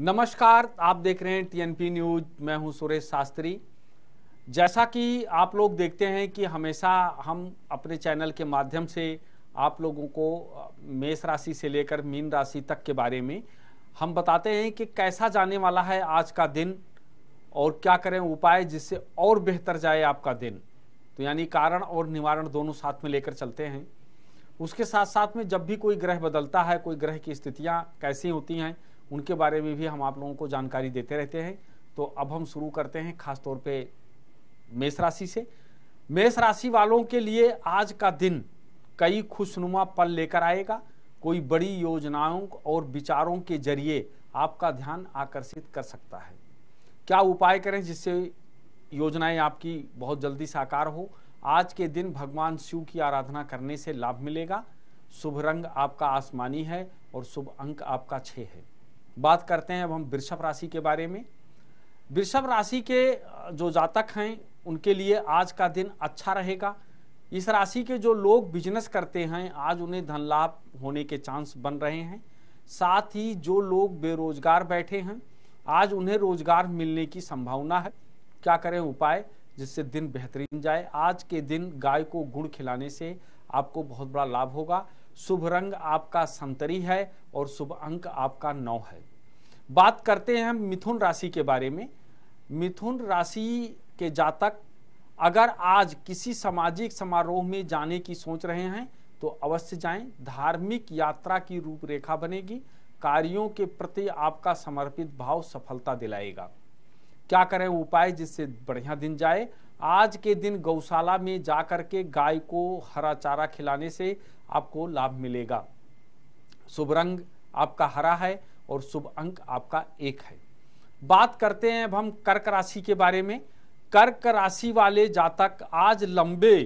नमस्कार आप देख रहे हैं टीएनपी न्यूज मैं हूं सुरेश शास्त्री जैसा कि आप लोग देखते हैं कि हमेशा हम अपने चैनल के माध्यम से आप लोगों को मेष राशि से लेकर मीन राशि तक के बारे में हम बताते हैं कि कैसा जाने वाला है आज का दिन और क्या करें उपाय जिससे और बेहतर जाए आपका दिन तो यानी कारण और निवारण दोनों साथ में लेकर चलते हैं उसके साथ साथ में जब भी कोई ग्रह बदलता है कोई ग्रह की स्थितियाँ कैसी होती हैं उनके बारे में भी हम आप लोगों को जानकारी देते रहते हैं तो अब हम शुरू करते हैं खासतौर पर मेष राशि से मेष राशि वालों के लिए आज का दिन कई खुशनुमा पल लेकर आएगा कोई बड़ी योजनाओं और विचारों के जरिए आपका ध्यान आकर्षित कर सकता है क्या उपाय करें जिससे योजनाएं आपकी बहुत जल्दी साकार हो आज के दिन भगवान शिव की आराधना करने से लाभ मिलेगा शुभ रंग आपका आसमानी है और शुभ अंक आपका छः है बात करते हैं अब हम वृषभ राशि के बारे में वृषभ राशि के जो जातक हैं उनके लिए आज का दिन अच्छा रहेगा इस राशि के जो लोग बिजनेस करते हैं आज उन्हें धन लाभ होने के चांस बन रहे हैं साथ ही जो लोग बेरोजगार बैठे हैं आज उन्हें रोजगार मिलने की संभावना है क्या करें उपाय जिससे दिन बेहतरीन जाए आज के दिन गाय को गुड़ खिलाने से आपको बहुत बड़ा लाभ होगा शुभ रंग आपका संतरी है और शुभ अंक आपका नौ है बात करते हैं हम मिथुन राशि के बारे में मिथुन राशि के जातक अगर आज किसी सामाजिक समारोह में जाने की सोच रहे हैं तो अवश्य जाएं धार्मिक यात्रा की रूपरेखा बनेगी कार्यों के प्रति आपका समर्पित भाव सफलता दिलाएगा क्या करें उपाय जिससे बढ़िया दिन जाए आज के दिन गौशाला में जा कर के गाय को हरा चारा खिलाने से आपको लाभ मिलेगा शुभ रंग आपका हरा है और शुभ अंक आपका एक है बात करते हैं अब हम कर्क राशि के बारे में कर्क राशि वाले जातक आज लंबे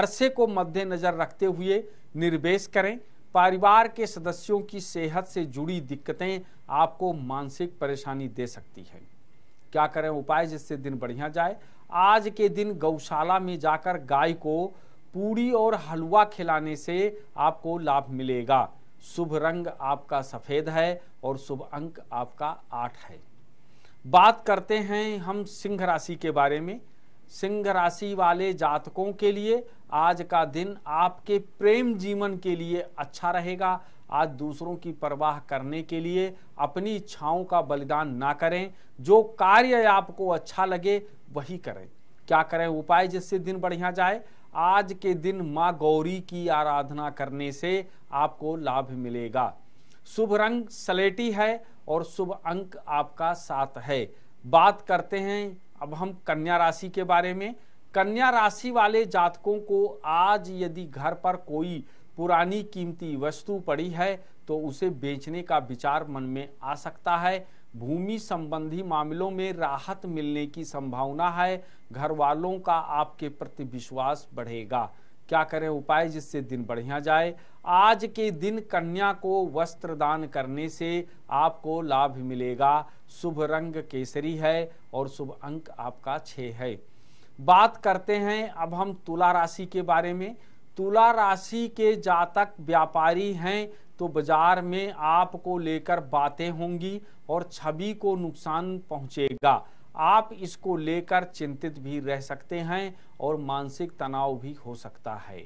अरसे को मद्देनजर रखते हुए निर्वेश करें परिवार के सदस्यों की सेहत से जुड़ी दिक्कतें आपको मानसिक परेशानी दे सकती है क्या करें उपाय जिससे दिन बढ़िया जाए आज के दिन गौशाला में जाकर गाय को पूड़ी और हलवा खिलाने से आपको लाभ मिलेगा शुभ रंग आपका सफ़ेद है और शुभ अंक आपका आठ है बात करते हैं हम सिंह राशि के बारे में सिंह राशि वाले जातकों के लिए आज का दिन आपके प्रेम जीवन के लिए अच्छा रहेगा आज दूसरों की परवाह करने के लिए अपनी इच्छाओं का बलिदान ना करें जो कार्य आपको अच्छा लगे वही करें क्या करें उपाय जिससे दिन बढ़िया जाए आज के दिन माँ गौरी की आराधना करने से आपको लाभ मिलेगा शुभ रंग सलेटी है और शुभ अंक आपका सात है बात करते हैं अब हम कन्या राशि के बारे में कन्या राशि वाले जातकों को आज यदि घर पर कोई पुरानी कीमती वस्तु पड़ी है तो उसे बेचने का विचार मन में आ सकता है भूमि संबंधी मामलों में राहत मिलने की संभावना है घर वालों का आपके प्रति विश्वास बढ़ेगा क्या करें उपाय जिससे दिन बढ़िया जाए आज के दिन कन्या को वस्त्र दान करने से आपको लाभ मिलेगा शुभ रंग केसरी है और शुभ अंक आपका छः है बात करते हैं अब हम तुला राशि के बारे में तुला राशि के जातक व्यापारी हैं तो बाजार में आपको लेकर बातें होंगी और छवि को नुकसान पहुंचेगा आप इसको लेकर चिंतित भी रह सकते हैं और मानसिक तनाव भी हो सकता है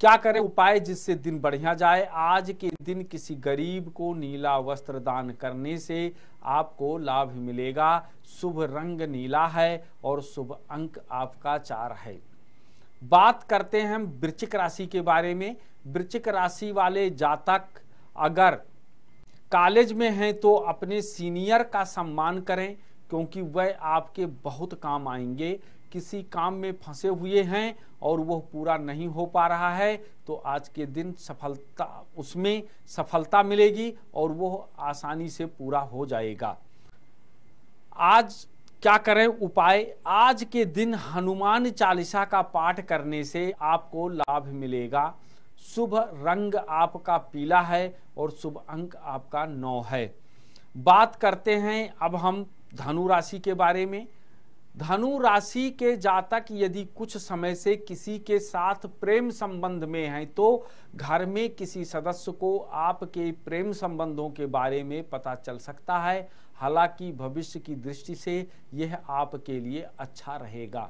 क्या करें उपाय जिससे दिन बढ़िया जाए आज के दिन किसी गरीब को नीला वस्त्र दान करने से आपको लाभ मिलेगा शुभ रंग नीला है और शुभ अंक आपका चार है बात करते हैं हम वृश्चिक राशि के बारे में वृश्चिक राशि वाले जातक अगर कॉलेज में हैं तो अपने सीनियर का सम्मान करें क्योंकि वह आपके बहुत काम आएंगे किसी काम में फंसे हुए हैं और वह पूरा नहीं हो पा रहा है तो आज के दिन सफलता उसमें सफलता मिलेगी और वह आसानी से पूरा हो जाएगा आज क्या करें उपाय आज के दिन हनुमान चालीसा का पाठ करने से आपको लाभ मिलेगा शुभ रंग आपका पीला है और शुभ अंक आपका नौ है बात करते हैं अब हम धनु राशि के बारे में धनु राशि के जातक यदि कुछ समय से किसी के साथ प्रेम संबंध में हैं तो घर में किसी सदस्य को आपके प्रेम संबंधों के बारे में पता चल सकता है हालांकि भविष्य की दृष्टि से यह आपके लिए अच्छा रहेगा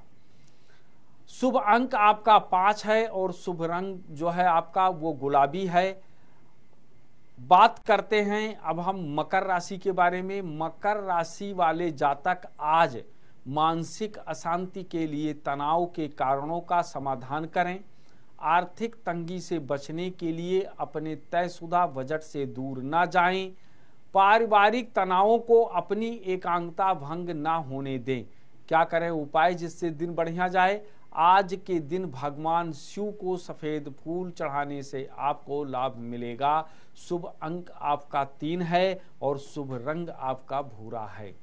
शुभ अंक आपका पांच है और शुभ रंग जो है आपका वो गुलाबी है बात करते हैं अब हम मकर राशि के बारे में मकर राशि वाले जातक आज मानसिक अशांति के लिए तनाव के कारणों का समाधान करें आर्थिक तंगी से बचने के लिए अपने तयशुदा बजट से दूर ना जाएं, पारिवारिक तनावों को अपनी एकांगता भंग ना होने दें क्या करें उपाय जिससे दिन बढ़िया जाए आज के दिन भगवान शिव को सफ़ेद फूल चढ़ाने से आपको लाभ मिलेगा शुभ अंक आपका तीन है और शुभ रंग आपका भूरा है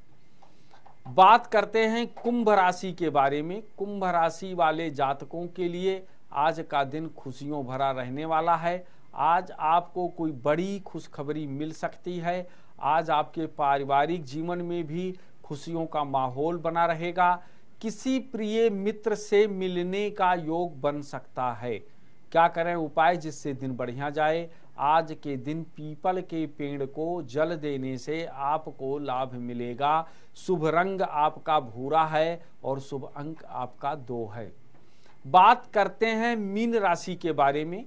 बात करते हैं कुंभ राशि के बारे में कुंभ राशि वाले जातकों के लिए आज का दिन खुशियों भरा रहने वाला है आज आपको कोई बड़ी खुशखबरी मिल सकती है आज आपके पारिवारिक जीवन में भी खुशियों का माहौल बना रहेगा किसी प्रिय मित्र से मिलने का योग बन सकता है क्या करें उपाय जिससे दिन बढ़िया जाए आज के दिन पीपल के पेड़ को जल देने से आपको लाभ मिलेगा शुभ रंग आपका भूरा है और शुभ अंक आपका दो है बात करते हैं मीन राशि के बारे में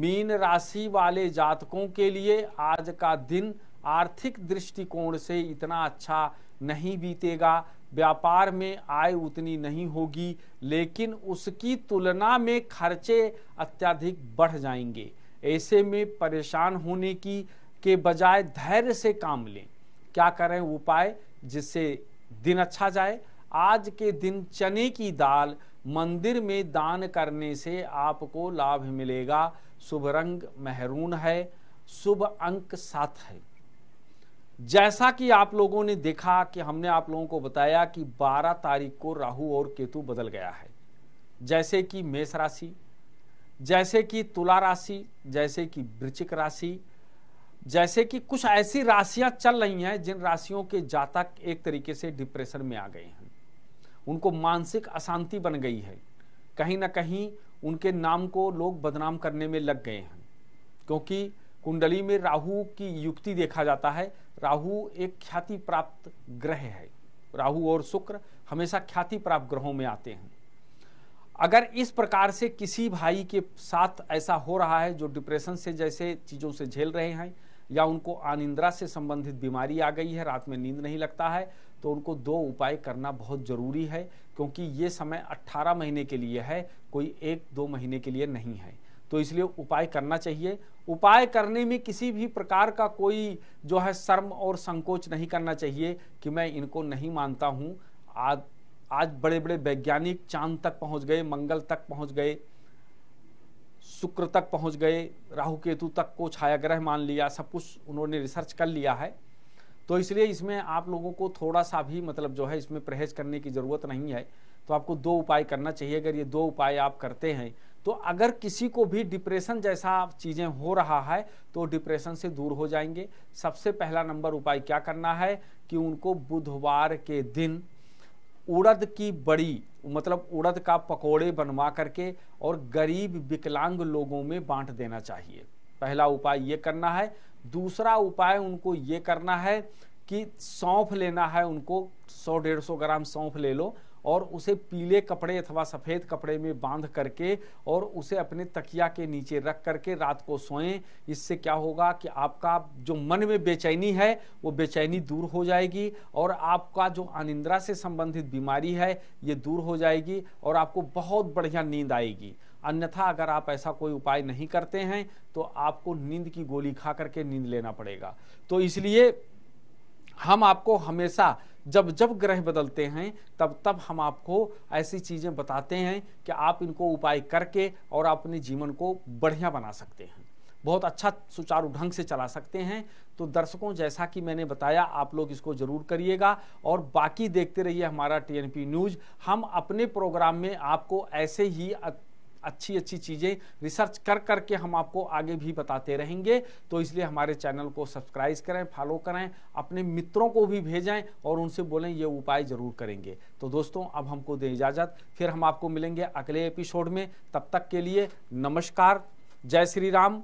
मीन राशि वाले जातकों के लिए आज का दिन आर्थिक दृष्टिकोण से इतना अच्छा नहीं बीतेगा व्यापार में आय उतनी नहीं होगी लेकिन उसकी तुलना में खर्चे अत्यधिक बढ़ जाएंगे ऐसे में परेशान होने की के बजाय धैर्य से काम लें क्या करें उपाय जिससे दिन अच्छा जाए आज के दिन चने की दाल मंदिर में दान करने से आपको लाभ मिलेगा शुभ रंग मेहरून है शुभ अंक सात है जैसा कि आप लोगों ने देखा कि हमने आप लोगों को बताया कि 12 तारीख को राहु और केतु बदल गया है जैसे कि मेष राशि जैसे कि तुला राशि जैसे कि वृश्चिक राशि जैसे कि कुछ ऐसी राशियां चल रही हैं जिन राशियों के जातक एक तरीके से डिप्रेशन में आ गए हैं उनको मानसिक अशांति बन गई है कहीं ना कहीं उनके नाम को लोग बदनाम करने में लग गए हैं क्योंकि कुंडली में राहु की युक्ति देखा जाता है राहु एक ख्याति प्राप्त ग्रह है राहु और शुक्र हमेशा ख्याति प्राप्त ग्रहों में आते हैं अगर इस प्रकार से किसी भाई के साथ ऐसा हो रहा है जो डिप्रेशन से जैसे चीज़ों से झेल रहे हैं या उनको अनिंद्रा से संबंधित बीमारी आ गई है रात में नींद नहीं लगता है तो उनको दो उपाय करना बहुत ज़रूरी है क्योंकि ये समय 18 महीने के लिए है कोई एक दो महीने के लिए नहीं है तो इसलिए उपाय करना चाहिए उपाय करने में किसी भी प्रकार का कोई जो है शर्म और संकोच नहीं करना चाहिए कि मैं इनको नहीं मानता हूँ आज आज बड़े बड़े वैज्ञानिक चांद तक पहुंच गए मंगल तक पहुंच गए शुक्र तक पहुंच गए राहु केतु तक को छाया ग्रह मान लिया सब कुछ उन्होंने रिसर्च कर लिया है तो इसलिए इसमें आप लोगों को थोड़ा सा भी मतलब जो है इसमें परहेज करने की ज़रूरत नहीं है तो आपको दो उपाय करना चाहिए अगर ये दो उपाय आप करते हैं तो अगर किसी को भी डिप्रेशन जैसा चीज़ें हो रहा है तो डिप्रेशन से दूर हो जाएंगे सबसे पहला नंबर उपाय क्या करना है कि उनको बुधवार के दिन उड़द की बड़ी मतलब उड़द का पकोड़े बनवा करके और गरीब विकलांग लोगों में बांट देना चाहिए पहला उपाय ये करना है दूसरा उपाय उनको ये करना है कि सौंफ लेना है उनको 100 डेढ़ सौ ग्राम सौंफ ले लो और उसे पीले कपड़े अथवा सफ़ेद कपड़े में बांध करके और उसे अपने तकिया के नीचे रख करके रात को सोएं इससे क्या होगा कि आपका जो मन में बेचैनी है वो बेचैनी दूर हो जाएगी और आपका जो अनिंद्रा से संबंधित बीमारी है ये दूर हो जाएगी और आपको बहुत बढ़िया नींद आएगी अन्यथा अगर आप ऐसा कोई उपाय नहीं करते हैं तो आपको नींद की गोली खा करके नींद लेना पड़ेगा तो इसलिए हम आपको हमेशा जब जब ग्रह बदलते हैं तब तब हम आपको ऐसी चीज़ें बताते हैं कि आप इनको उपाय करके और अपने जीवन को बढ़िया बना सकते हैं बहुत अच्छा सुचारू ढंग से चला सकते हैं तो दर्शकों जैसा कि मैंने बताया आप लोग इसको ज़रूर करिएगा और बाकी देखते रहिए हमारा टीएनपी न्यूज़ हम अपने प्रोग्राम में आपको ऐसे ही अच्छी अच्छी चीज़ें रिसर्च कर करके हम आपको आगे भी बताते रहेंगे तो इसलिए हमारे चैनल को सब्सक्राइब करें फॉलो करें अपने मित्रों को भी भेजें और उनसे बोलें ये उपाय ज़रूर करेंगे तो दोस्तों अब हमको दें इजाज़त फिर हम आपको मिलेंगे अगले एपिसोड में तब तक के लिए नमस्कार जय श्री राम